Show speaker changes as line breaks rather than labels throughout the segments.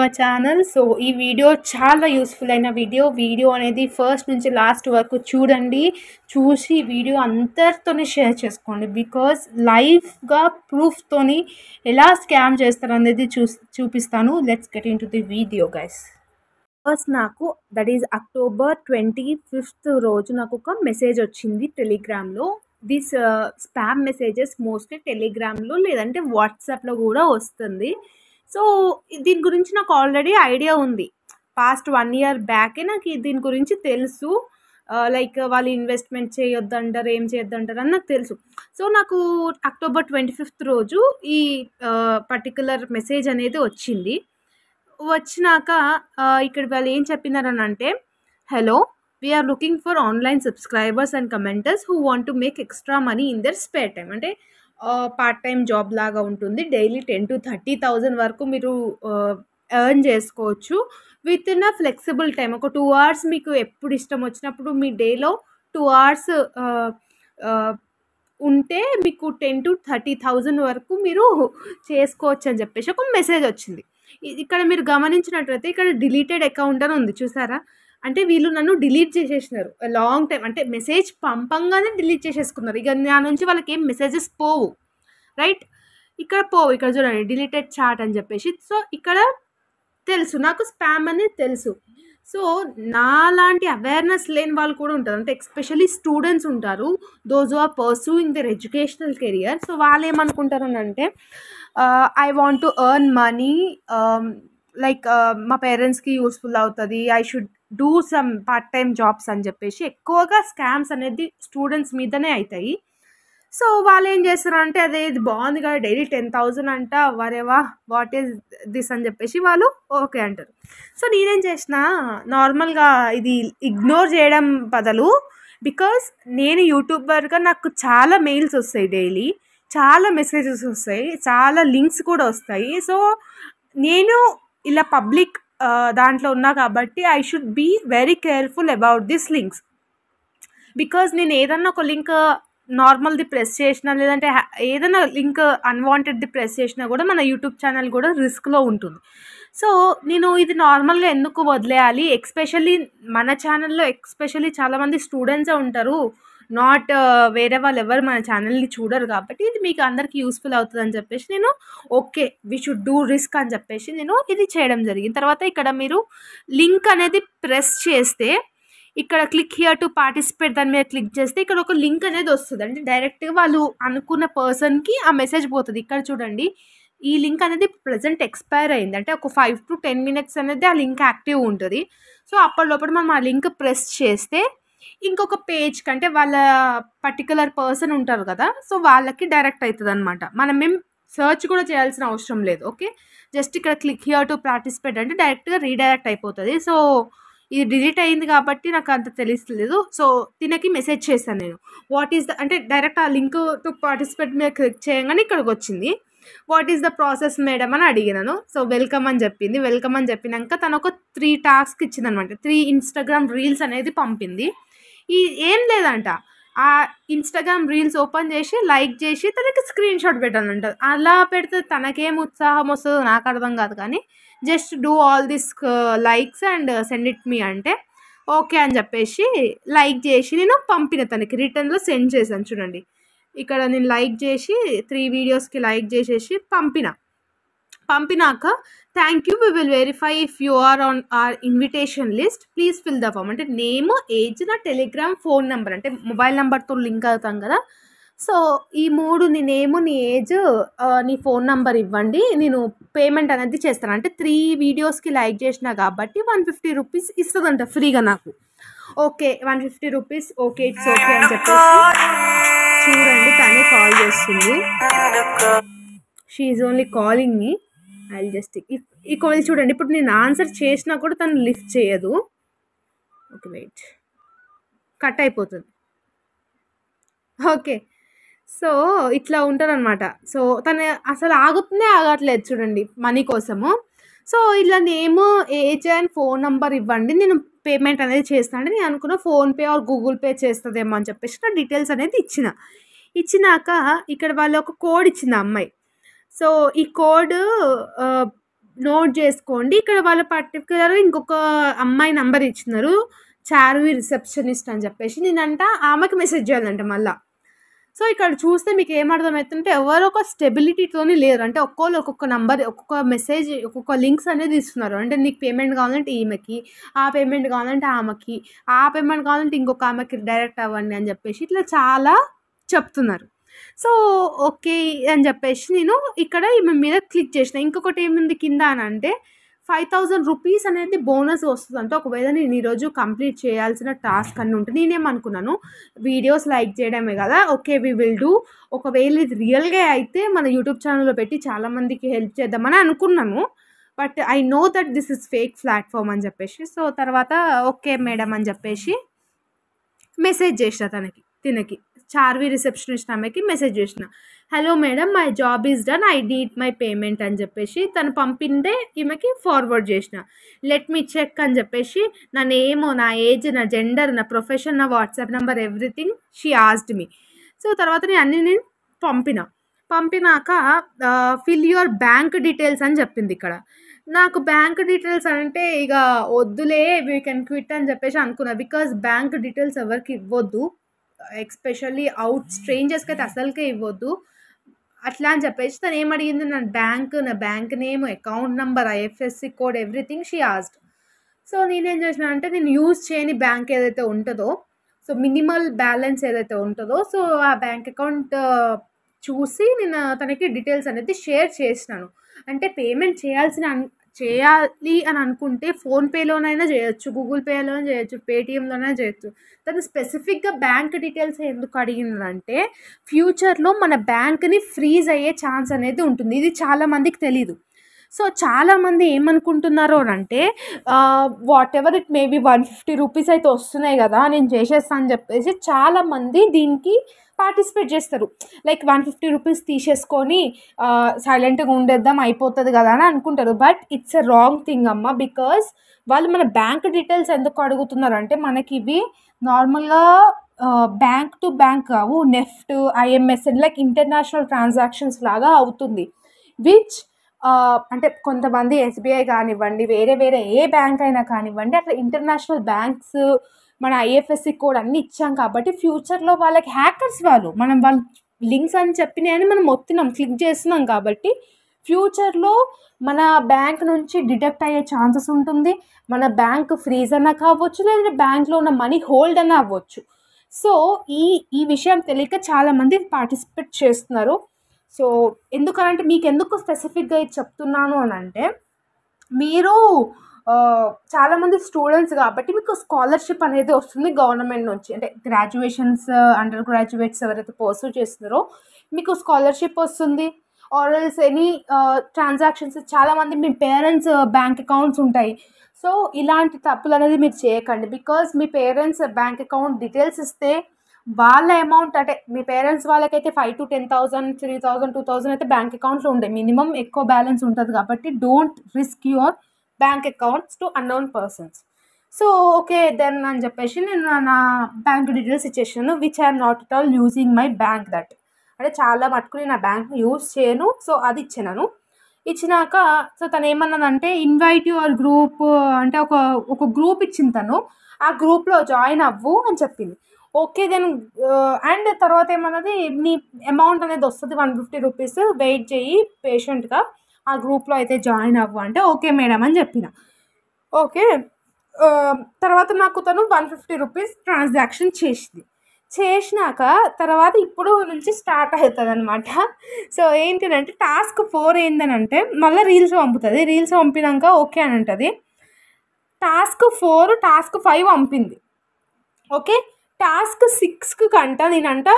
Hour channel so ఈ video చాలా useful అయిన వీడియో వీడియో అనేది ఫస్ట్ నుంచి లాస్ట్ వరకు చూడండి చూసి వీడియో అందరితోనే షేర్ చేసుకోండి బికాజ్ లైఫ్గా ప్రూఫ్తోని ఎలా స్కామ్ చేస్తారనేది చూ చూపిస్తాను let's get into the video guys first నాకు that is October twenty fifth రోజు నాకు ఒక మెసేజ్ వచ్చింది టెలిగ్రామ్లో దిస్ స్పామ్ మెసేజెస్ మోస్ట్లీ టెలిగ్రామ్లో లేదంటే వాట్సాప్లో కూడా వస్తుంది సో దీని గురించి నాకు ఆల్రెడీ ఐడియా ఉంది పాస్ట్ వన్ ఇయర్ బ్యాకే నాకు దీని గురించి తెలుసు లైక్ వాళ్ళు ఇన్వెస్ట్మెంట్ చేయొద్దంటారు ఏం చేయొద్దంటారు అని నాకు తెలుసు సో నాకు అక్టోబర్ ట్వంటీ ఫిఫ్త్ రోజు ఈ పర్టికులర్ మెసేజ్ అనేది వచ్చింది వచ్చినాక ఇక్కడ వాళ్ళు ఏం చెప్పినారని అంటే hello we're looking for online subscribers and commenters who want to make extra money in their spare time అంటే పార్ట్ టైం జాబ్ లాగా ఉంటుంది daily ten to thirty thousand వరకు మీరు ఎర్న్ చేసుకోవచ్చు within a flexible time ఒక two hours మీకు ఎప్పుడు ఇష్టం వచ్చినప్పుడు మీ డేలో టూ అవర్స్ ఉంటే మీకు టెన్ టు థర్టీ థౌజండ్ వరకు మీరు చేసుకోవచ్చు అని చెప్పేసి ఒక మెసేజ్ వచ్చింది ఇక్కడ మీరు గమనించినట్లయితే ఇక్కడ డిలీటెడ్ అకౌంట్ అని ఉంది చూసారా అంటే వీళ్ళు నన్ను డిలీట్ చేసేసినారు లాంగ్ టైం అంటే మెసేజ్ పంపంగానే డిలీట్ చేసేసుకున్నారు ఇక నా నుంచి వాళ్ళకి ఏం మెసేజెస్ పోవు రైట్ ఇక్కడ పోవు ఇక్కడ చూడండి డిలీటెడ్ చాట్ అని చెప్పేసి సో ఇక్కడ తెలుసు నాకు స్పామ్ అనేది తెలుసు సో నాలాంటి అవేర్నెస్ లేని వాళ్ళు కూడా ఉంటారు అంటే ఎక్స్పెషలీ స్టూడెంట్స్ ఉంటారు those are pursuing their educational career so వాళ్ళు ఏమనుకుంటారు అంటే I want to earn money like మా పేరెంట్స్కి యూస్ఫుల్ అవుతుంది I should do some part time jobs అని చెప్పేసి ఎక్కువగా స్కామ్స్ అనేది స్టూడెంట్స్ మీదనే అవుతాయి సో వాళ్ళు ఏం చేస్తారు అంటే అదే ఇది బాగుంది కదా డైలీ టెన్ థౌజండ్ అంట వరేవా వాట్ ఈస్ దిస్ అని చెప్పేసి వాళ్ళు ఓకే అంటారు సో నేనేం చేసిన నార్మల్గా ఇది ఇగ్నోర్ చేయడం బదులు బికాస్ నేను యూట్యూబర్గా నాకు చాలా మెయిల్స్ వస్తాయి డైలీ చాలా మెసేజెస్ వస్తాయి చాలా లింక్స్ కూడా వస్తాయి సో నేను ఇలా పబ్లిక్ దాంట్లో ఉన్నా కాబట్టి I should be very careful about this links because నేను ఏదన్నా ఒక లింక్ నార్మల్ది ప్రెస్ చేసినా లేదంటే ఏదైనా లింక్ అన్వాంటెడ్ది ప్రెస్ చేసినా కూడా మన యూట్యూబ్ ఛానల్ కూడా రిస్క్లో ఉంటుంది సో నేను ఇది నార్మల్గా ఎందుకు వదిలేయాలి ఎక్స్పెషల్లీ మన ఛానల్లో ఎక్స్పెషల్లీ చాలామంది స్టూడెంట్సే ఉంటారు నాట్ uh, వేరే వాళ్ళు ఎవరు మన ఛానల్ని చూడరు కాబట్టి ఇది మీకు అందరికీ యూస్ఫుల్ అవుతుంది అని చెప్పేసి నేను okay we should do risk అని చెప్పేసి నేను ఇది చేయడం జరిగింది తర్వాత ఇక్కడ మీరు లింక్ అనేది ప్రెస్ చేస్తే ఇక్కడ క్లిక్ హియర్ టు పార్టిసిపేట్ దాని మీద క్లిక్ చేస్తే ఇక్కడ ఒక లింక్ అనేది వస్తుంది అంటే డైరెక్ట్గా వాళ్ళు అనుకున్న పర్సన్కి ఆ మెసేజ్ పోతుంది ఇక్కడ చూడండి ఈ లింక్ అనేది ప్రజెంట్ ఎక్స్పైర్ అయింది అంటే ఒక ఫైవ్ టు టెన్ మినిట్స్ అనేది ఆ లింక్ యాక్టివ్ ఉంటుంది సో అప్పటి లోపల మనం ఆ లింక్ ప్రెస్ చేస్తే ఇంకొక పేజ్ కంటే వాళ్ళ పర్టికులర్ పర్సన్ ఉంటారు కదా సో వాళ్ళకి డైరెక్ట్ అవుతుంది అనమాట మనం ఏం సర్చ్ కూడా చేయాల్సిన అవసరం లేదు ఓకే జస్ట్ ఇక్కడ క్లిక్ హియర్ టు పార్టిసిపేట్ అంటే డైరెక్ట్గా రీడైరెక్ట్ అయిపోతుంది సో ఇది డిలీట్ అయింది కాబట్టి నాకు అంత తెలియలేదు సో తినకి మెసేజ్ చేశాను నేను వాట్ ఈస్ ద అంటే డైరెక్ట్ ఆ లింక్ టు పార్టిసిపేట్ మీద క్లిక్ చేయగానే ఇక్కడికి వచ్చింది what is the process madam అని అడిగినాను సో వెల్కమ్ అని చెప్పింది వెల్కమ్ అని చెప్పినాక తను ఒక త్రీ టాస్క్ ఇచ్చిందనమాట త్రీ ఇన్స్టాగ్రామ్ రీల్స్ అనేది పంపింది ఈ ఏం లేదంట ఆ ఇన్స్టాగ్రామ్ రీల్స్ ఓపెన్ చేసి లైక్ చేసి తనకి స్క్రీన్ షాట్ పెట్టాలంట అలా పెడితే తనకేం ఉత్సాహం వస్తుందో నాకు అర్థం కాదు కానీ just do all this likes and send it me అంటే ఓకే అని చెప్పేసి లైక్ చేసి నేను పంపిన తనకి రిటర్న్లో సెండ్ చేశాను చూడండి ఇక్కడ నేను లైక్ చేసి త్రీ వీడియోస్కి లైక్ చేసేసి పంపిన పంపినాక thank you we will verify if you are on our invitation list please fill the form అంటే నేమ్ ఏజ్ నా టెలిగ్రామ్ ఫోన్ నెంబర్ అంటే మొబైల్ నెంబర్తో లింక్ అవుతాం కదా సో ఈ మూడు నీ నేమ్ నీ ఏజ్ నీ ఫోన్ నెంబర్ ఇవ్వండి నేను పేమెంట్ అనేది చేస్తాను అంటే త్రీ వీడియోస్కి లైక్ చేసిన కాబట్టి వన్ ఫిఫ్టీ రూపీస్ ఇస్తుందంట ఫ్రీగా నాకు okay one fifty rupees okay it's okay అని చెప్పేసి చూడండి తనే కాల్ చేస్తుంది she's only calling me I just equal చూడండి ఇప్పుడు నేను ఆన్సర్ చేసినా కూడా తను లిఫ్ట్ చేయదు ఓకే వెయిట్ కట్ అయిపోతుంది ఓకే సో ఇట్లా ఉంటారనమాట సో తను అసలు ఆగుతుందే ఆగట్లేదు చూడండి మనీ కోసము సో ఇట్లా name age and phone number ఇవ్వండి నేను పేమెంట్ అనేది చేస్తాను నేను అనుకున్న ఫోన్పే ఆర్ గూగుల్ పే చేస్తుందేమో అని చెప్పేసి నా డీటెయిల్స్ అనేది ఇచ్చిన ఇచ్చినాక ఇక్కడ వాళ్ళు ఒక కోడ్ ఇచ్చింది అమ్మాయి సో ఈ కోడ్ నోట్ చేసుకోండి ఇక్కడ వాళ్ళ పర్టికులర్ ఇంకొక అమ్మాయి నంబర్ ఇచ్చినారు చార్వి రిసెప్షనిస్ట్ అని చెప్పేసి నేనంట ఆమెకి మెసేజ్ చేయాలంట మళ్ళీ సో ఇక్కడ చూస్తే మీకు ఏమర్థమవుతుంటే ఎవరో ఒక స్టెబిలిటీతోనే లేరు అంటే ఒక్కోళ్ళు ఒక్కొక్క నంబర్ ఒక్కొక్క మెసేజ్ ఒక్కొక్క లింక్స్ అనేది ఇస్తున్నారు అంటే నీకు పేమెంట్ కావాలంటే ఈమెకి ఆ పేమెంట్ కావాలంటే ఆమెకి ఆ పేమెంట్ కావాలంటే ఇంకొక ఆమెకి డైరెక్ట్ అవ్వండి అని చెప్పేసి ఇట్లా చాలా చెప్తున్నారు సో ఓకే అని చెప్పేసి నేను ఇక్కడ ఈమె మీద క్లిక్ చేసిన ఇంకొకటి ఏముంది కింద అని అంటే ఫైవ్ థౌజండ్ రూపీస్ అనేది బోనస్ వస్తుంది అంటే ఒకవేళ నేను ఈరోజు కంప్లీట్ చేయాల్సిన టాస్క్ అన్నీ ఉంటుంది నేనేమనుకున్నాను వీడియోస్ లైక్ చేయడమే కదా ఓకే వీ విల్ డూ ఒకవేళ ఇది రియల్గా అయితే మన యూట్యూబ్ ఛానల్లో పెట్టి చాలామందికి హెల్ప్ చేద్దామని అనుకున్నాను but I know that this is fake platform అని చెప్పేసి సో తర్వాత ఓకే మేడం అని చెప్పేసి మెసేజ్ చేసిన తనకి తినకి చార్వి రిసెప్షనిస్ట్ ఆమెకి మెసేజ్ చేసిన hello madam my job is done I need my payment అని చెప్పేసి తను పంపిందే ఈమెకి ఫార్వర్డ్ చేసిన లెట్ మీ చెక్ అని చెప్పేసి నా నేమ్ నా ఏజ్ నా జెండర్ నా ప్రొఫెషన్ నా WhatsApp number everything she asked me so తర్వాత నేను అన్ని నేను పంపిన పంపినాక ఫిల్ యువర్ బ్యాంక్ డీటెయిల్స్ అని చెప్పింది ఇక్కడ నాకు బ్యాంక్ డీటెయిల్స్ అంటే ఇక వద్దులే వీ కెన్ క్విట్ అని చెప్పేసి అనుకున్నా బికాస్ బ్యాంక్ డీటెయిల్స్ ఎవరికి ఇవ్వద్దు ఎక్స్పెషల్లీ అవుట్ స్ట్రేంజర్స్కి అయితే అసలుకే ఇవ్వద్దు అట్లా అని చెప్పేసి తను ఏం అడిగింది నా బ్యాంక్ నా bank name account number IFSC code everything she asked so నేనేం చేసిన అంటే నేను యూజ్ చేయని బ్యాంక్ ఏదైతే ఉంటుందో సో మినిమల్ బ్యాలెన్స్ ఏదైతే ఉంటుందో సో ఆ బ్యాంక్ అకౌంట్ చూసి నేను తనకి డీటెయిల్స్ అనేది షేర్ చేసినాను అంటే పేమెంట్ చేయాల్సిన చేయాలి అని అనుకుంటే ఫోన్పేలోనైనా చేయొచ్చు గూగుల్ పేలోనే చేయొచ్చు పేటిఎంలోనైనా చేయొచ్చు తను స్పెసిఫిక్గా బ్యాంక్ డీటెయిల్స్ ఎందుకు అడిగిందంటే ఫ్యూచర్లో మన బ్యాంక్ని ఫ్రీజ్ అయ్యే ఛాన్స్ అనేది ఉంటుంది ఇది చాలామందికి తెలీదు సో చాలామంది ఏమనుకుంటున్నారు అంటే whatever it maybe one fifty rupees అయితే వస్తున్నాయి కదా నేను చేసేస్తాను అని చెప్పేసి చాలామంది దీనికి పార్టిసిపేట్ చేస్తారు లైక్ వన్ ఫిఫ్టీ రూపీస్ తీసేసుకొని సైలెంట్గా ఉండేద్దాం అయిపోతుంది కదా అని అనుకుంటారు but it's a wrong thing అమ్మ బికాస్ వాళ్ళు మన బ్యాంక్ డీటెయిల్స్ ఎందుకు అడుగుతున్నారు అంటే మనకి ఇవి నార్మల్గా బ్యాంక్ టు బ్యాంక్ కావు NEFT IMS like international transactions లాగా అవుతుంది విచ్ అంటే కొంతమంది ఎస్బీఐ కానివ్వండి వేరే వేరే ఏ బ్యాంక్ అయినా కానివ్వండి అట్లా ఇంటర్నేషనల్ బ్యాంక్స్ మన ఐఎఫ్ఎస్సి కోడ్ అన్నీ ఇచ్చాం కాబట్టి ఫ్యూచర్లో వాళ్ళకి హ్యాకర్స్ వాళ్ళు మనం వాళ్ళు లింక్స్ అని చెప్పినాయని మనం మొత్తినాం క్లిక్ చేస్తున్నాం కాబట్టి ఫ్యూచర్లో మన బ్యాంక్ నుంచి డిడక్ట్ అయ్యే ఛాన్సెస్ ఉంటుంది మన బ్యాంక్ ఫ్రీజ్ అన్న కావచ్చు లేదంటే బ్యాంక్లో ఉన్న మనీ హోల్డ్ అన్న అవ్వచ్చు సో ఈ ఈ విషయం తెలియక చాలామంది పార్టిసిపేట్ చేస్తున్నారు సో ఎందుకనంటే మీకు ఎందుకు స్పెసిఫిక్గా చెప్తున్నాను అని అంటే మీరు చాలామంది స్టూడెంట్స్ కాబట్టి మీకు స్కాలర్షిప్ అనేది వస్తుంది గవర్నమెంట్ నుంచి అంటే గ్రాడ్యుయేషన్స్ అండర్ గ్రాడ్యుయేట్స్ ఎవరైతే పర్సూ చేస్తున్నారో మీకు స్కాలర్షిప్ వస్తుంది ఆర్ఎల్స్ ఎనీ ట్రాన్సాక్షన్స్ చాలామంది మీ పేరెంట్స్ బ్యాంక్ అకౌంట్స్ ఉంటాయి సో ఇలాంటి తప్పులు అనేది మీరు చేయకండి బికాజ్ మీ పేరెంట్స్ బ్యాంక్ అకౌంట్ డీటెయిల్స్ ఇస్తే వాళ్ళ అమౌంట్ అంటే మీ పేరెంట్స్ వాళ్ళకైతే five to ten thousand three thousand two thousand అయితే బ్యాంక్ అకౌంట్లో ఉండే మినిమం ఎక్కువ బ్యాలెన్స్ ఉంటుంది కాబట్టి don't risk your bank accounts to unknown persons so okay then అని చెప్పేసి నేను నా బ్యాంక్ డీటెయిల్స్ ఇచ్చేసాను which I'm not at all using my bank that అంటే చాలా మటుకు నేను ఆ బ్యాంక్ యూజ్ చేయను సో అది ఇచ్చినాను ఇచ్చినాక సో తను ఏమన్నదంటే ఇన్వైట్ యువర్ గ్రూప్ అంటే ఒక ఒక గ్రూప్ ఇచ్చింది తను ఆ గ్రూప్లో జాయిన్ అవ్వు అని చెప్పింది ఓకే దెన్ uh, అండ్ తర్వాత ఏమన్నది నీ అమౌంట్ అనేది వస్తుంది వన్ ఫిఫ్టీ రూపీస్ వెయిట్ చేయి పేషెంట్గా ఆ గ్రూప్లో అయితే జాయిన్ అవ్వు అంటే ఓకే మేడం అని చెప్పిన ఓకే తర్వాత నాకు తను వన్ ఫిఫ్టీ రూపీస్ ట్రాన్సాక్షన్ చేసింది చేసినాక తర్వాత ఇప్పుడు నుంచి స్టార్ట్ అవుతుంది అనమాట సో ఏంటిదంటే టాస్క్ ఫోర్ ఏంటనంటే మళ్ళీ రీల్స్ పంపుతుంది రీల్స్ పంపినాక ఓకే అని ఉంటుంది టాస్క్ ఫోర్ టాస్క్ ఫైవ్ పంపింది ఓకే టాస్క్ సిక్స్కి కంట నేనంట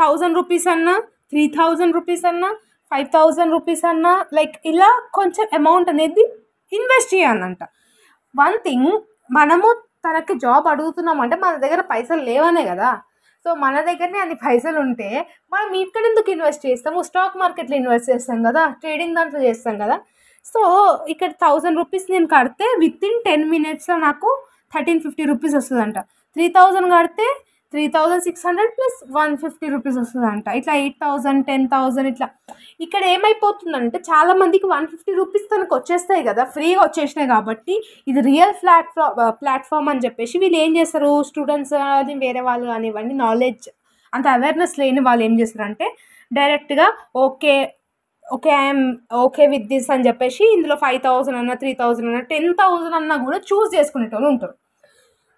థౌజండ్ రూపీస్ అన్నా త్రీ థౌజండ్ రూపీస్ అన్నా ఫైవ్ థౌజండ్ రూపీస్ అన్నా లైక్ ఇలా కొంచెం అమౌంట్ అనేది ఇన్వెస్ట్ చేయాలంట వన్ థింగ్ మనము తనకి జాబ్ అడుగుతున్నాం అంటే మన దగ్గర పైసలు లేవనే కదా సో మన దగ్గరనే అన్ని పైసలు ఉంటే మనం ఇక్కడ ఎందుకు ఇన్వెస్ట్ చేస్తాము స్టాక్ మార్కెట్లో ఇన్వెస్ట్ చేస్తాం కదా ట్రేడింగ్ దాంట్లో చేస్తాం కదా సో ఇక్కడ థౌజండ్ రూపీస్ నేను కడితే విత్ ఇన్ టెన్ మినిట్స్లో నాకు థర్టీన్ ఫిఫ్టీ రూపీస్ వస్తుందంట త్రీ థౌజండ్ కడితే three thousand six hundred plus one fifty rupees వస్తుందంట ఇట్లా ఎయిట్ థౌజండ్ టెన్ థౌజండ్ ఇట్లా ఇక్కడ ఏమైపోతుందంటే చాలా మందికి వన్ ఫిఫ్టీ రూపీస్ తనకు వచ్చేస్తాయి కదా ఫ్రీగా వచ్చేసినాయి కాబట్టి ఇది రియల్ ప్లాట్ఫామ్ ప్లాట్ఫామ్ అని చెప్పేసి వీళ్ళు ఏం చేస్తారు స్టూడెంట్స్ అది వేరే వాళ్ళు కానివ్వండి నాలెడ్జ్ అంత అవేర్నెస్ లేని వాళ్ళు ఏం చేస్తారంటే డైరెక్ట్గా okay okay I'm okay with this అని చెప్పేసి ఇందులో ఫైవ్ థౌజండ్ అన్న త్రీ థౌజండ్ అన్న టెన్ థౌజండ్ అన్నా కూడా చూస్ చేసుకునేటోళ్ళు ఉంటారు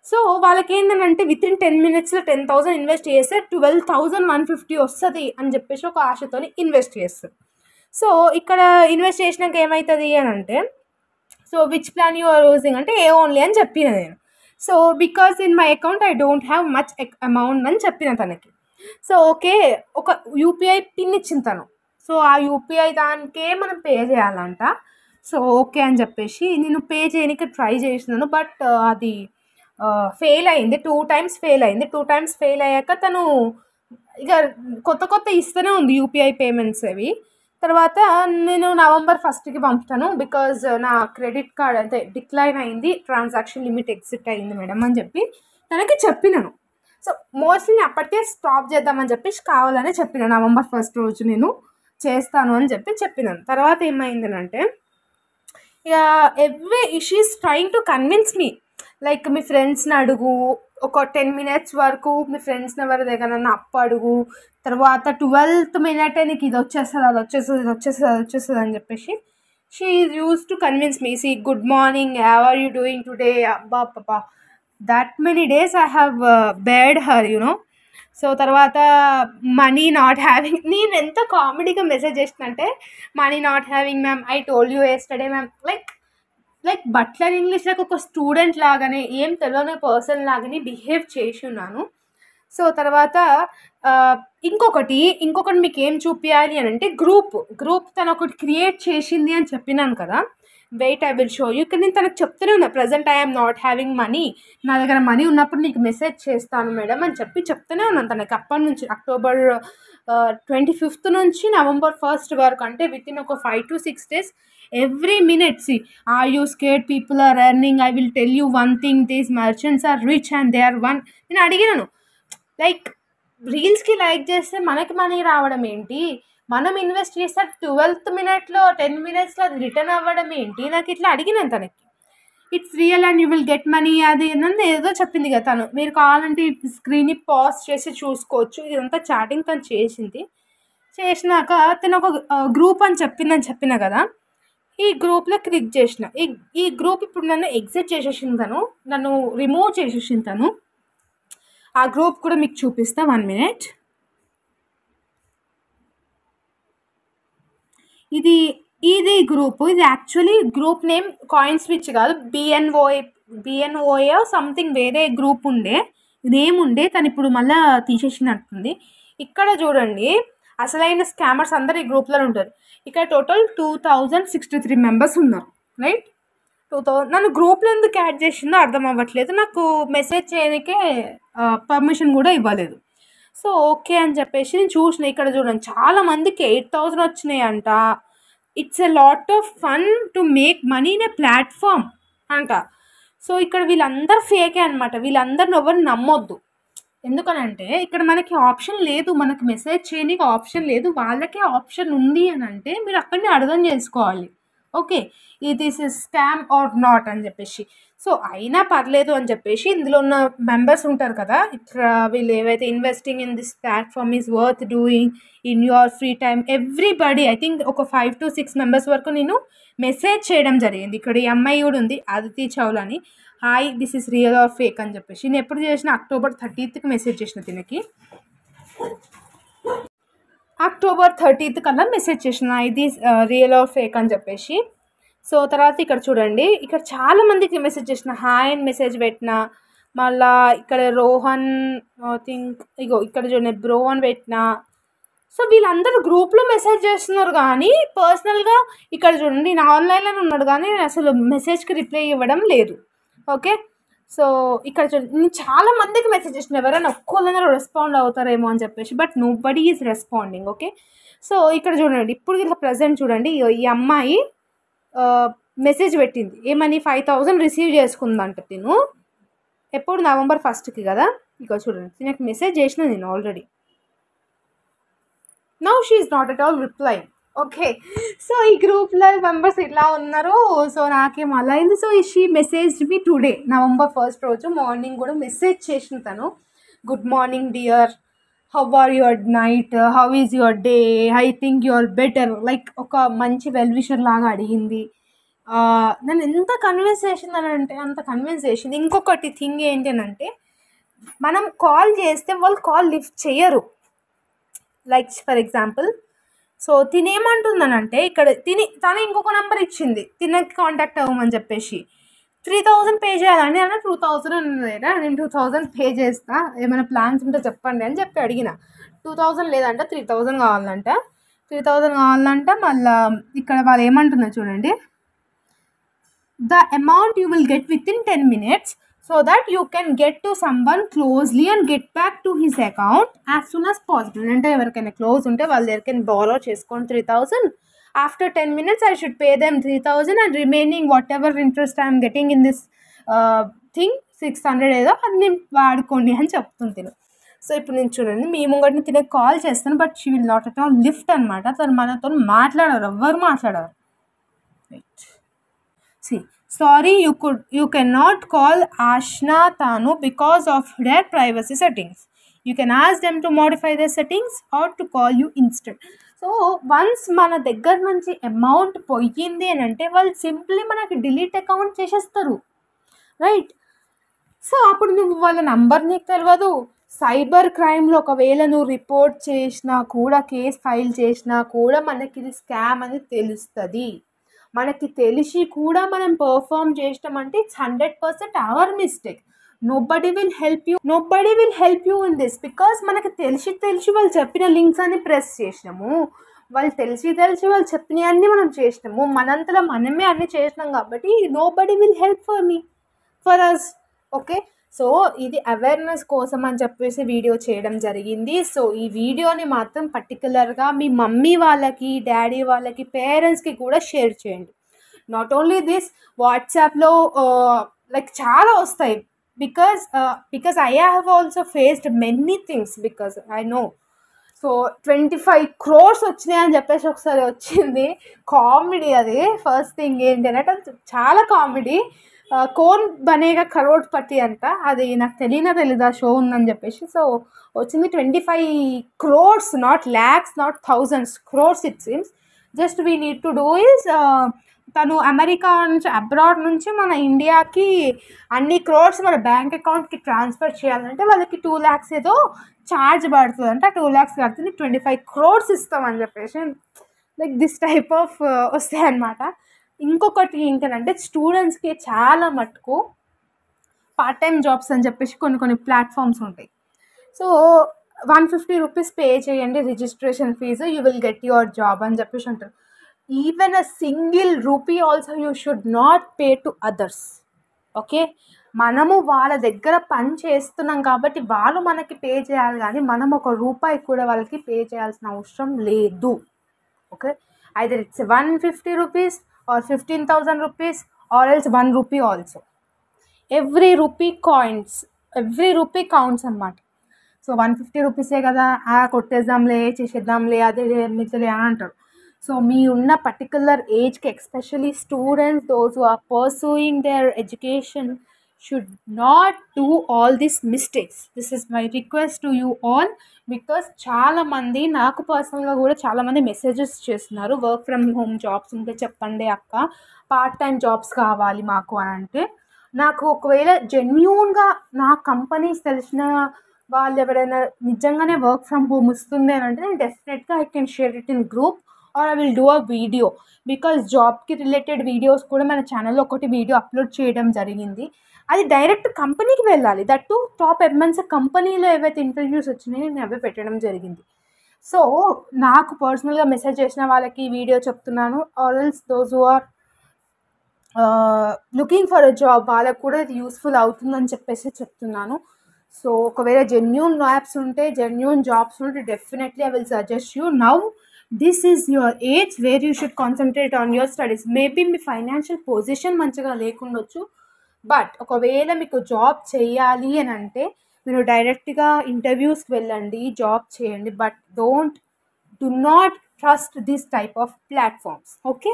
సో వాళ్ళకి ఏంటంటే విత్ ఇన్ టెన్ మినిట్స్లో టెన్ థౌసండ్ ఇన్వెస్ట్ చేస్తే ట్వెల్వ్ థౌసండ్ వన్ ఫిఫ్టీ వస్తుంది అని చెప్పేసి ఒక ఆశతో ఇన్వెస్ట్ చేస్తారు సో ఇక్కడ ఇన్వెస్ట్ చేసినాక ఏమవుతుంది అని అంటే so which plan are using అంటే ఏ ఓన్లీ అని చెప్పిన నేను so because in my account I don't have much amount అని చెప్పిన తనకి సో ఓకే ఒక యూపీఐ పిన్ ఇచ్చింది తను సో ఆ యూపీఐ దానికే మనం పే చేయాలంట సో ఓకే అని చెప్పేసి నేను పే చేయడానికి ట్రై చేసినాను బట్ uh, అది ఫెయిల్ అయింది టూ టైమ్స్ ఫెయిల్ అయింది టూ టైమ్స్ ఫెయిల్ అయ్యాక తను ఇక కొత్త కొత్త ఇస్తూనే ఉంది యూపీఐ పేమెంట్స్ అవి తర్వాత నేను నవంబర్ ఫస్ట్కి పంపుతాను బికాజ్ నా క్రెడిట్ కార్డ్ అయితే డిక్లైన్ అయింది ట్రాన్సాక్షన్ లిమిట్ ఎగ్జిట్ అయింది మేడం అని చెప్పి తనకి చెప్పినాను సో మోస్ట్లీ అప్పటికే స్టాప్ చేద్దామని చెప్పి కావాలనే చెప్పిన నవంబర్ ఫస్ట్ రోజు నేను చేస్తాను అని చెప్పి చెప్పినాను తర్వాత ఏమైందనంటే ఇక every she's trying to convince me like మీ ఫ్రెండ్స్ని అడుగు ఒక టెన్ మినిట్స్ వరకు మీ ఫ్రెండ్స్ని ఎవరి దగ్గర అప్పు అడుగు తర్వాత ట్వెల్త్ మినిటే నీకు ఇది వచ్చేస్తుంది అది వచ్చేస్తుంది ఇది వచ్చేస్తుంది అది వచ్చేస్తుంది అని చెప్పేసి she is use to convince me see good morning have are you doing today అబ్బా అబ్బా that many days I have bad her no so తర్వాత మనీ నాట్ హ్యావింగ్ నేను ఎంత కామెడీగా మెసేజ్ చేసిన అంటే money not having ma'am I told you yesterday ma'am like like butler English నాకు ఒక స్టూడెంట్ లాగానే ఏం తెలియని పర్సన్ లాగానే బిహేవ్ చేసి ఉన్నాను సో తర్వాత ఇంకొకటి ఇంకొకటి మీకు ఏం చూపించాలి అని అంటే గ్రూప్ గ్రూప్ తను ఒకటి క్రియేట్ చేసింది అని చెప్పినాను కదా wait I will show you ఇక్కడ నేను తనకు చెప్తూనే ఉన్నా present I'm not having money నా దగ్గర మనీ ఉన్నప్పుడు నీకు మెసేజ్ చేస్తాను మేడం అని చెప్పి చెప్తూనే ఉన్నాను తనకి అప్పటి నుంచి అక్టోబర్ ట్వంటీ ఫిఫ్త్ నుంచి నవంబర్ ఫస్ట్ వరకు అంటే విత్ ఇన్ ఒక five to six days every minutes see are you scared people are earning I will tell you one thing these merchants are rich and they are one నేను అడిగినాను like రీల్స్కి like చేస్తే మనకి money రావడం ఏంటి మనం invest చేస్తే twelfth మినిట్లో ten మినిట్స్లో అది రిటర్న్ అవ్వడం ఏంటి నాకు ఇట్లా అడిగినాను తనకి it's real and you will get money అది నన్ను ఏదో చెప్పింది కదా తను మీరు కావాలంటే స్క్రీన్ని పాజ్ చేసి చూసుకోవచ్చు ఇదంతా చాటింగ్ తను చేసింది చేసినాక తను ఒక గ్రూప్ అని చెప్పిందని చెప్పిన కదా ఈ గ్రూప్లో క్లిక్ చేసిన ఈ ఈ గ్రూప్ ఇప్పుడు నన్ను ఎగ్జిట్ చేసేసిన తను నన్ను రిమూవ్ చేసేసిన తను ఆ గ్రూప్ కూడా మీకు చూపిస్తా వన్ మినిట్ ఇది ఇది గ్రూప్ ఇది actually group name CoinSwitch కాదు బిఎన్ఓఏ బిఎన్ఓఏ సంథింగ్ వేరే గ్రూప్ ఉండే నేమ్ ఉండే తను ఇప్పుడు మళ్ళీ తీసేసినట్టుంది ఇక్కడ చూడండి అసలైన స్కామర్స్ అందరు ఈ గ్రూప్లో ఉంటారు ఇక్కడ total two thousand sixty three members ఉన్నారు రైట్ టూ థౌజండ్ నన్ను గ్రూప్లో ఎందుకు యాడ్ చేసిందో అర్థం అవ్వట్లేదు నాకు మెసేజ్ చేయడానికే పర్మిషన్ కూడా ఇవ్వలేదు సో ఓకే అని చెప్పేసి నేను చూసిన ఇక్కడ చూడండి చాలా మందికి ఎయిట్ థౌజండ్ వచ్చినాయి అంట it's a lot of fun to make money in a platform అంట సో ఇక్కడ వీళ్ళందరూ ఫేకే అనమాట వీళ్ళందరిని ఎవరు నమ్మొద్దు ఎందుకనంటే ఇక్కడ మనకి ఆప్షన్ లేదు మనకి మెసేజ్ చేయడానికి ఆప్షన్ లేదు వాళ్ళకే ఆప్షన్ ఉంది అని అంటే మీరు అక్కడనే అర్థం చేసుకోవాలి ఓకే ఈ this is scam or not అని చెప్పేసి సో అయినా పర్లేదు అని చెప్పేసి ఇందులో ఉన్న మెంబర్స్ ఉంటారు కదా ఇట్లా వీళ్ళు ఏవైతే investing in this platform is worth doing in your free time everybody I think ఒక ఫైవ్ టు సిక్స్ మెంబర్స్ వరకు నేను మెసేజ్ చేయడం జరిగింది ఇక్కడ ఈ అమ్మాయి కూడా ఉంది అదితి చౌల్ అని hi this is real or fake అని చెప్పేసి నేను ఎప్పుడు చేసిన అక్టోబర్ థర్టీత్కి మెసేజ్ చేసిన తినకి అక్టోబర్ థర్టీత్ కల్లా మెసేజ్ చేసిన ఇది రియల్ ఆర్ ఫేక్ అని చెప్పేసి సో తర్వాత ఇక్కడ చూడండి ఇక్కడ చాలా మందికి మెసేజ్ చేసిన హాయ్ అని మెసేజ్ పెట్టిన మళ్ళా ఇక్కడ రోహన్ ఐ థింక్ ఇగో ఇక్కడ చూడండి బ్రో అని పెట్టిన సో వీళ్ళందరూ గ్రూప్లో మెసేజ్ చేస్తున్నారు కానీ పర్సనల్గా ఇక్కడ చూడండి నేను ఆన్లైన్లోనే ఉన్నాడు కానీ నేను అసలు మెసేజ్కి రిప్లై ఇవ్వడం లేదు ఓకే సో ఇక్కడ చూడండి చాలా మందికి మెసేజ్ చేసిన ఎవరైనా ఒక్కళ్ళైనా రెస్పాండ్ అవుతారేమో అని చెప్పేసి but nobody is responding okay so ఇక్కడ చూడండి ఇప్పుడు ఇట్లా ప్రజెంట్ చూడండి ఈ అమ్మాయి మెసేజ్ పెట్టింది ఏమని ఫైవ్ థౌజండ్ రిసీవ్ చేసుకుందంట తిను ఎప్పుడు నవంబర్ ఫస్ట్కి కదా ఇక చూడండి తినకు మెసేజ్ చేసిన నేను already now she is not at all reply okay so ఈ గ్రూప్ లో మెంబర్స్ ఇలా ఉన్నారు సో నాకేం అలా అయింది so she message me today November first రోజు మార్నింగ్ కూడా మెసేజ్ చేసిన తను good morning dear how are your night how is your day I think your better like ఒక మంచి వెల్విషర్ లాగా అడిగింది నన్ను ఎంత కన్విన్స్ చేసింది అని అంటే అంత కన్విన్స్ చేసింది ఇంకొకటి థింగ్ ఏంటి అని అంటే మనం కాల్ చేస్తే వాళ్ళు కాల్ లిఫ్ట్ చేయరు లైక్ ఫర్ ఎగ్జాంపుల్ సో తినేమంటుందనంటే ఇక్కడ తిని తను ఇంకొక నెంబర్ ఇచ్చింది తినకి కాంటాక్ట్ అవ్వమని చెప్పేసి త్రీ థౌజండ్ పే చేయాలండి అన్న టూ థౌజండ్ ఉన్నదేనా నేను టూ థౌజండ్ పే చేస్తా ఏమైనా ప్లాన్స్ ఉంటే చెప్పండి అని చెప్పి అడిగిన టూ థౌజండ్ లేదంట త్రీ థౌజండ్ కావాలంట త్రీ థౌజండ్ కావాలంటే మళ్ళా ఇక్కడ వాళ్ళు ఏమంటున్నారు చూడండి the amount you will get with in ten minutes so that you can get to someone closely and get back to his account as soon as possible అంటే ఎవరికైనా close ఉంటే వాళ్ళ దగ్గరికైనా బారో చేసుకొని three thousand after ten minutes I should pay them three thousand and remaining whatever interest I'm getting in this thing six hundred ఏదో అది నేను వాడుకోండి అని చెప్తుంది తిను సో ఇప్పుడు నేను చూడండి మేము ముంగటిని తినే కాల్ చేస్తాను but she will not at all lift అనమాట తను మనతో మాట్లాడరు ఎవ్వరు మాట్లాడరు right see sorry you could you can not call ఆష్నా తాను because of their privacy settings you can ask them to modify the settings or to call you instant so once మన దగ్గర నుంచి అమౌంట్ పోయింది అని అంటే వాళ్ళు సింప్లీ మనకి డిలీట్ అకౌంట్ చేసేస్తారు రైట్ సో అప్పుడు నువ్వు వాళ్ళ నంబర్ నీకు తెలియదు సైబర్ క్రైమ్లో ఒకవేళ నువ్వు రిపోర్ట్ చేసినా కూడా కేస్ ఫైల్ చేసినా కూడా మనకి ఇది స్కామ్ అని తెలుస్తుంది మనకి తెలిసి కూడా మనం పర్ఫామ్ చేసినాం అంటే it's hundred percent our mistake nobody will help you nobody will help you in this because మనకి తెలిసి తెలిసి వాళ్ళు చెప్పిన లింక్స్ అని ప్రెస్ చేసినాము వాళ్ళు తెలిసి తెలిసి వాళ్ళు చెప్పినవి అన్నీ మనం చేసినాము మనంతలో మనమే అన్నీ చేసినాం కాబట్టి nobody will help for me for us okay so ఇది అవేర్నెస్ కోసం అని చెప్పేసి వీడియో చేయడం జరిగింది సో ఈ వీడియోని మాత్రం పర్టికులర్గా మీ మమ్మీ వాళ్ళకి డాడీ వాళ్ళకి పేరెంట్స్కి కూడా షేర్ చేయండి నాట్ ఓన్లీ దిస్ వాట్సాప్లో లైక్ చాలా వస్తాయి because because I have also faced many things because I know so twenty five crores వచ్చినాయి అని చెప్పేసి ఒకసారి వచ్చింది కామెడీ అది ఫస్ట్ థింగ్ ఏంటి అంటే చాలా కామెడీ కోన్ బనేగా కరోడ్పతి అంట అది నాకు తెలియన తెలియదు ఆ షో ఉందని చెప్పేసి సో వచ్చింది twenty five crores not lakhs not thousands crores it seems just we need to do is తను అమెరికా నుంచి అబ్రాడ్ నుంచి మన ఇండియాకి అన్ని క్రోడ్స్ మన బ్యాంక్ అకౌంట్కి ట్రాన్స్ఫర్ చేయాలంటే వాళ్ళకి టూ ల్యాక్స్ ఏదో ఛార్జ్ పడుతుంది అంటే టూ ల్యాక్స్ కడుతుంది ట్వంటీ ఫైవ్ క్రోర్స్ ఇస్తామని చెప్పేసి లైక్ దిస్ టైప్ ఆఫ్ వస్తాయి అన్నమాట ఇంకొకటి ఏంటంటే స్టూడెంట్స్కి చాలా మటుకు పార్ట్ టైం జాబ్స్ అని చెప్పేసి కొన్ని కొన్ని ప్లాట్ఫామ్స్ ఉంటాయి so one fifty rupees pay చేయండి registration fees you will get your job అని చెప్పేసి అంటారు even a single rupee also you should not pay to others okay మనము వాళ్ళ దగ్గర పని చేస్తున్నాం కాబట్టి వాళ్ళు మనకి పే చేయాలి కానీ మనం ఒక రూపాయి కూడా వాళ్ళకి పే చేయాల్సిన అవసరం లేదు okay either it's one fifty rupees or fifteen thousand rupees or else one rupee also every rupee coins every rupee counts అన్నమాట సో వన్ ఫిఫ్టీ రూపీసే కదా ఆ కొట్టేద్దాంలే చేసేద్దాంలే అదే మిగతాలే అని అంటారు సో మీ ఉన్న పర్టికులర్ ఏజ్కి especially students those are pursuing their education should not do all these mistakes this is my request to you all because చాలామంది నాకు పర్సనల్గా కూడా చాలామంది మెసేజెస్ చేస్తున్నారు వర్క్ ఫ్రమ్ హోమ్ జాబ్స్ ఉంటే చెప్పండి అక్క పార్ట్ టైం జాబ్స్ కావాలి మాకు అని అంటే నాకు ఒకవేళ జెన్యున్గా నా కంపెనీస్ తెలిసిన వాళ్ళు ఎవరైనా నిజంగానే వర్క్ ఫ్రమ్ హోమ్ వస్తుంది అని అంటే నేను డెఫినెట్గా I can share it in group or I will do a video because జాబ్కి రిలేటెడ్ వీడియోస్ కూడా మన ఛానల్లో ఒకటి వీడియో అప్లోడ్ చేయడం జరిగింది అది డైరెక్ట్ కంపెనీకి వెళ్ళాలి దట్ టు టాప్ ఎమ్మెన్స్ కంపెనీలో ఏవైతే ఇంటర్వ్యూస్ వచ్చినాయో నేను అవే పెట్టడం జరిగింది సో నాకు పర్సనల్గా మెసేజ్ చేసిన వాళ్ళకి వీడియో చెప్తున్నాను or else those who are looking for a job వాళ్ళకు కూడా ఇది యూస్ఫుల్ అవుతుందని చెప్పేసి చెప్తున్నాను సో ఒకవేళ జెన్యున్ యాప్స్ ఉంటే జెన్యున్ జాబ్స్ ఉంటే definitely I will suggest you now this is your age where you should concentrate on your studies maybe మీ ఫైనాన్షియల్ పొజిషన్ మంచిగా లేకుండొచ్చు బట్ ఒకవేళ మీకు జాబ్ చేయాలి అని అంటే మీరు డైరెక్ట్గా ఇంటర్వ్యూస్కి వెళ్ళండి జాబ్ చేయండి but don't do not trust this type of platforms okay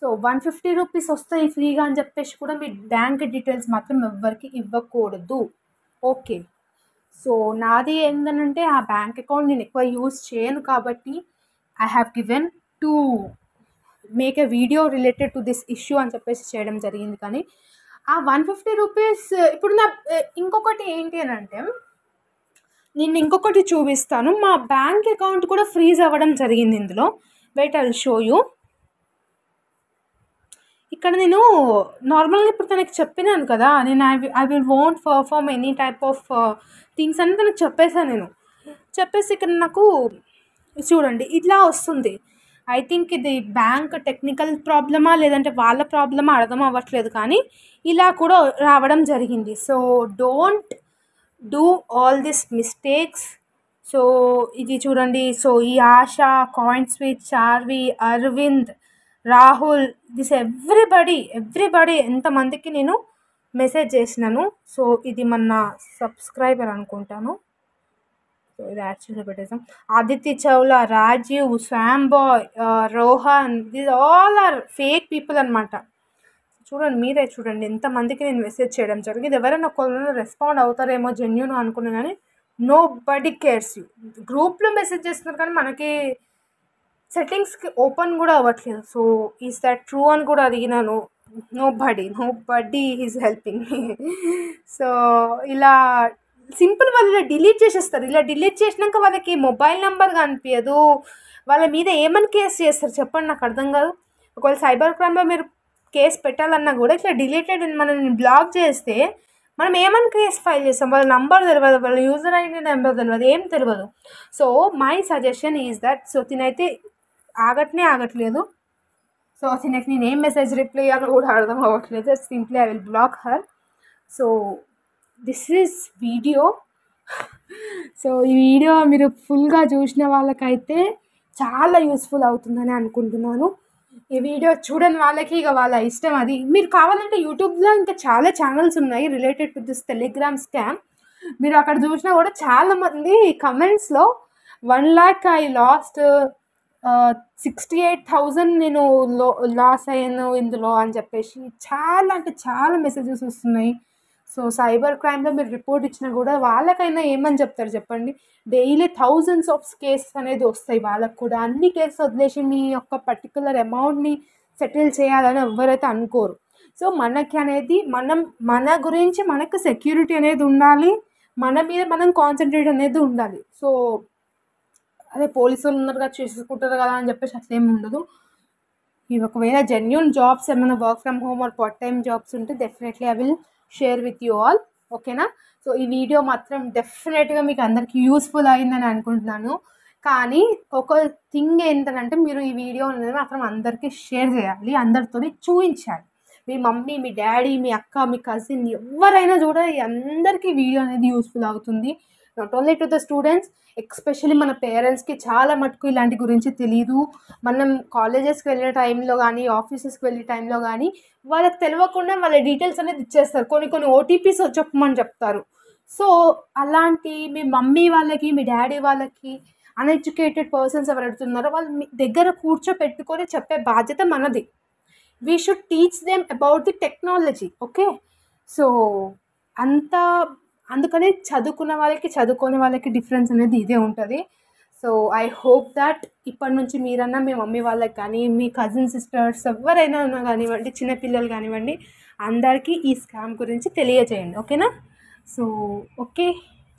so one fifty rupees వస్తాయి ఫ్రీగా అని చెప్పేసి కూడా మీ బ్యాంక్ డీటెయిల్స్ మాత్రం ఎవ్వరికి ఇవ్వకూడదు ఓకే సో నాది ఏంటంటే ఆ బ్యాంక్ అకౌంట్ నేను ఎక్కువ యూజ్ చేయను కాబట్టి I have given to make a video related to this issue అని చెప్పేసి చేయడం జరిగింది కానీ ఆ వన్ ఫిఫ్టీ రూపీస్ ఇప్పుడు నా uh, ఇంకొకటి ఏంటి అని అంటే నేను ఇంకొకటి చూపిస్తాను మా బ్యాంక్ అకౌంట్ కూడా ఫ్రీజ్ అవ్వడం జరిగింది ఇందులో వెయిట్ ఐ షో యూ ఇక్కడ నేను నార్మల్గా ఇప్పుడు తనకి చెప్పినాను కదా నేను I I will won't perform any type of things అని తనకు చెప్పేశాను నేను చెప్పేసి ఇక్కడ నాకు చూడండి ఇట్లా వస్తుంది ఐ థింక్ ఇది బ్యాంక్ టెక్నికల్ ప్రాబ్లమా లేదంటే వాళ్ళ ప్రాబ్లమా అర్థం అవ్వట్లేదు కానీ ఇలా కూడా రావడం జరిగింది so don't do all this mistakes so ఇది చూడండి సో ఈ Asha coin sweet Charvi Aravind Rahul this everybody everybody ఎంతమందికి నేను మెసేజ్ చేసినాను సో ఇది మన సబ్స్క్రైబర్ అనుకుంటాను సో ఇది యాడ్ చేసి పెట్టేసాం ఆదిత్య చౌలా రాజీవ్ శాంబాయ్ Rohan these all are fake people అనమాట చూడండి మీరే చూడండి ఎంతమందికి నేను మెసేజ్ చేయడం జరిగింది ఇది ఎవరైనా ఒకళ్ళు రెస్పాండ్ అవుతారేమో జెన్యున్ అనుకున్నాను కానీ నో బడీ కేర్స్ యూ గ్రూప్లో మెసేజ్ చేస్తున్నారు కానీ మనకి సెట్టింగ్స్కి ఓపెన్ కూడా అవ్వట్లేదు సో ఈజ్ దట్ ట్రూ అని కూడా అడిగినాను nobody nobody is helping so ఇలా సింపుల్ వాళ్ళు ఇలా డిలీట్ చేసేస్తారు ఇలా డిలీట్ చేసినాక వాళ్ళకి మొబైల్ నెంబర్ కనిపించదు వాళ్ళ మీద ఏమని కేసు చేస్తారు చెప్పండి నాకు అర్థం కాదు ఒకవేళ సైబర్ క్రైమ్లో మీరు కేసు పెట్టాలన్నా కూడా ఇట్లా డిలీటెడ్ మనల్ని బ్లాక్ చేస్తే మనం ఏమని కేసు ఫైల్ చేస్తాం వాళ్ళ నంబర్ తెలియదు వాళ్ళ యూజర్ ఐడి నెంబర్ తెలియదు ఏం తెలియదు so my suggestion is that so తినైతే ఆగట్నే ఆగట్లేదు సో తినకి నేను ఏం మెసేజ్ రిప్లై అయ్యాలో కూడా అర్థం అవ్వట్లేదు simply I will block her so this is video so ఈ వీడియో మీరు ఫుల్గా చూసిన వాళ్ళకైతే చాలా యూస్ఫుల్ అవుతుందని అనుకుంటున్నాను ఈ వీడియో చూడని వాళ్ళకి ఇక వాళ్ళ ఇష్టం అది మీరు కావాలంటే యూట్యూబ్లో ఇంకా చాలా ఛానల్స్ ఉన్నాయి related to this Telegram scam మీరు అక్కడ చూసినా కూడా చాలామంది కమెంట్స్లో one lakh I lost sixty eight thousand నేను లో లాస్ అయ్యాను ఇందులో అని చెప్పేసి చాలా అంటే చాలా మెసేజెస్ వస్తున్నాయి సో సైబర్ క్రైమ్లో మీరు రిపోర్ట్ ఇచ్చినా కూడా వాళ్ళకైనా ఏమని చెప్తారు చెప్పండి డైలీ థౌజండ్స్ ఆఫ్ కేసెస్ అనేది వస్తాయి వాళ్ళకు కూడా అన్ని కేసెస్ వదిలేసి మీ యొక్క పర్టికులర్ అమౌంట్ని సెటిల్ చేయాలని ఎవరైతే అనుకోరు సో మనకి అనేది మనం మన గురించి మనకు సెక్యూరిటీ అనేది ఉండాలి మన మీద మనం కాన్సన్ట్రేట్ అనేది ఉండాలి సో అదే పోలీసు ఉన్నారు కదా చేసుకుంటారు కదా అని చెప్పేసి అట్లేమి ఉండదు ఇవి ఒకవేళ జెన్యున్ జాబ్స్ ఏమైనా work from home or part time jobs ఉంటే definitely I will share with you all ఓకేనా సో ఈ వీడియో మాత్రం డెఫినెట్గా మీకు అందరికీ యూస్ఫుల్ అయిందని అనుకుంటున్నాను కానీ ఒక థింగ్ ఏంటంటే మీరు ఈ వీడియో అనేది మాత్రం అందరికీ షేర్ చేయాలి అందరితో చూపించాలి మీ మమ్మీ మీ డాడీ మీ అక్క మీ కజిన్ ఎవరైనా కూడా అందరికీ వీడియో అనేది యూస్ఫుల్ అవుతుంది not only to the students especially మన పేరెంట్స్కి చాలా మటుకు ఇలాంటి గురించి తెలియదు మనం కాలేజెస్కి వెళ్ళే టైంలో కానీ ఆఫీసెస్కి వెళ్ళే టైంలో కానీ వాళ్ళకి తెలియకుండా వాళ్ళ డీటెయిల్స్ అనేది ఇచ్చేస్తారు కొన్ని కొన్ని ఓటీపీస్ చెప్పమని చెప్తారు సో అలాంటి మీ మమ్మీ వాళ్ళకి మీ డాడీ వాళ్ళకి అన్ఎడ్యుకేటెడ్ పర్సన్స్ ఎవరెడుతున్నారో వాళ్ళు మీ దగ్గర కూర్చోపెట్టుకొని చెప్పే బాధ్యత మనది we should teach them about the technology okay so అంత అందుకనే చదువుకున్న వాళ్ళకి చదువుకోని వాళ్ళకి డిఫరెన్స్ అనేది ఇదే ఉంటుంది సో ఐ హోప్ దాట్ ఇప్పటి నుంచి మీరన్నా మీ మమ్మీ వాళ్ళకి కానీ మీ కజిన్ సిస్టర్స్ ఎవరైనా ఉన్నా కానివ్వండి చిన్నపిల్లలు కానివ్వండి అందరికీ ఈ స్కామ్ గురించి తెలియజేయండి ఓకేనా so okay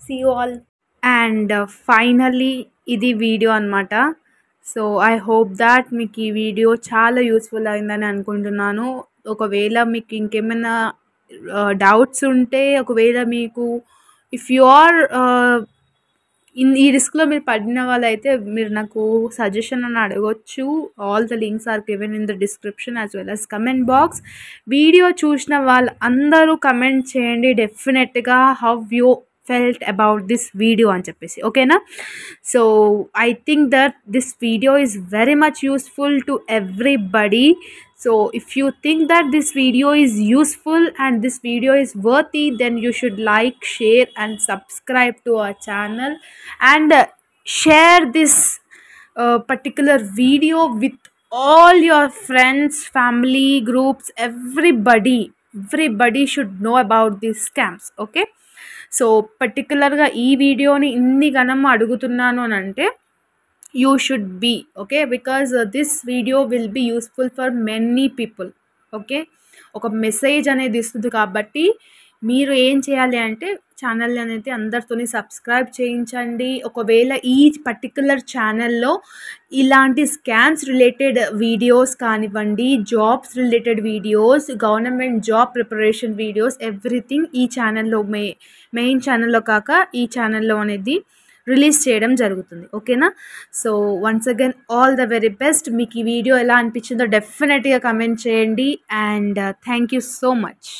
see all and finally ఇది వీడియో అనమాట సో ఐ హోప్ దాట్ మీకు ఈ వీడియో చాలా యూస్ఫుల్ అయిందని అనుకుంటున్నాను ఒకవేళ మీకు ఇంకేమైనా డౌట్స్ ఉంటే ఒకవేళ మీకు ఇఫ్ యు ఆర్ ఇన్ ఈ రిస్క్లో మీరు పడిన వాళ్ళైతే మీరు నాకు సజెషన్ అని అడగొచ్చు all the links are given in the description as well as comment box video చూసిన వాళ్ళు అందరూ కమెంట్ చేయండి డెఫినెట్గా how you felt about this video అని చెప్పేసి ఓకేనా so I think that this video is very much useful to everybody so if you think that this video is useful and this video is worthy then you should like share and subscribe to our channel and uh, share this uh, particular video with all your friends family groups everybody everybody should know about these scams okay so e video ni ఇన్ని గణం అడుగుతున్నాను అని nante. You should be okay because this video will will useful for many people okay ఒక message అనేది ఇస్తుంది కాబట్టి మీరు ఏం చేయాలి అంటే ఛానల్ని అనేది అందరితోని సబ్స్క్రైబ్ చేయించండి ఒకవేళ ఈ పర్టికులర్ ఛానల్లో ఇలాంటి స్కామ్స్ రిలేటెడ్ వీడియోస్ కానివ్వండి jobs related videos government job preparation videos everything ఈ ఛానల్లో మెయిన్ ఛానల్లో కాక ఈ ఛానల్లో అనేది రిలీజ్ చేయడం జరుగుతుంది ఓకేనా so once again all the very best మీకు ఈ వీడియో ఎలా అనిపించిందో డెఫినెట్గా కమెంట్ చేయండి and thank you so much